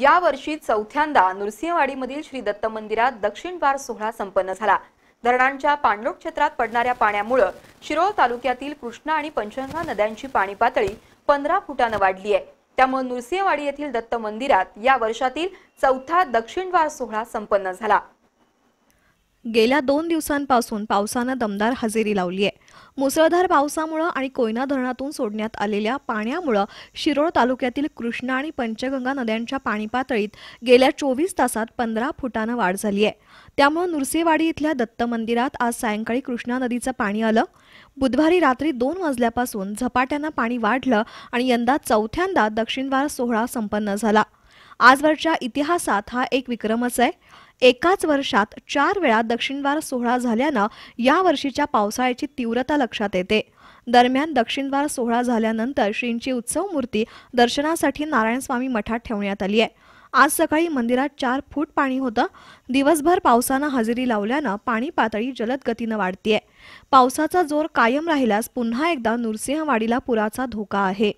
या वर्षी चौथ्यांदा नृसिंहवाडीमधील श्री दत्त मंदिरात दक्षिण सोहळा संपन्न झाला धरणांच्या पाणलोट क्षेत्रात पडणाऱ्या पाण्यामुळे शिरोळ तालुक्यातील कृष्णा आणि पंचगंगा नद्यांची पाणी पातळी पंधरा फुटानं वाढली आहे त्यामुळे नृसिंहवाडी येथील दत्त मंदिरात या वर्षातील चौथा दक्षिण सोहळा संपन्न झाला गेल्या दोन दिवसांपासून पावसानं दमदार हजेरी लावली आहे मुसळधार पावसामुळं आणि कोयना धरणातून सोडण्यात आलेल्या पाण्यामुळं शिरोळ तालुक्यातील कृष्णा आणि पंचगंगा नद्यांच्या पाणी पातळीत गेल्या चोवीस तासात पंधरा फुटानं वाढ झाली आहे त्यामुळं नुरसेवाडी इथल्या दत्त मंदिरात आज सायंकाळी कृष्णा नदीचं पाणी आलं बुधवारी रात्री दोन वाजल्यापासून झपाट्यानं पाणी वाढलं आणि यंदा चौथ्यांदा दक्षिणवार सोहळा संपन्न झाला आजवरच्या इतिहासात हा एक विक्रमच आहे एकाच वर्षात चार वेळा दक्षिणवार सोहळा झाल्यानं या वर्षीच्या पावसाळ्याची तीव्रता लक्षात येते दरम्यान दक्षिणवार सोहळा झाल्यानंतर श्रींची उत्सव मूर्ती दर्शनासाठी नारायणस्वामी मठात ठेवण्यात आली आहे आज सकाळी मंदिरात चार फूट पाणी होतं दिवसभर पावसानं हजेरी लावल्यानं पाणी पातळी जलद गतीनं वाढतीये पावसाचा जोर कायम राहिल्यास पुन्हा एकदा नृसिंहवाडीला पुराचा धोका आहे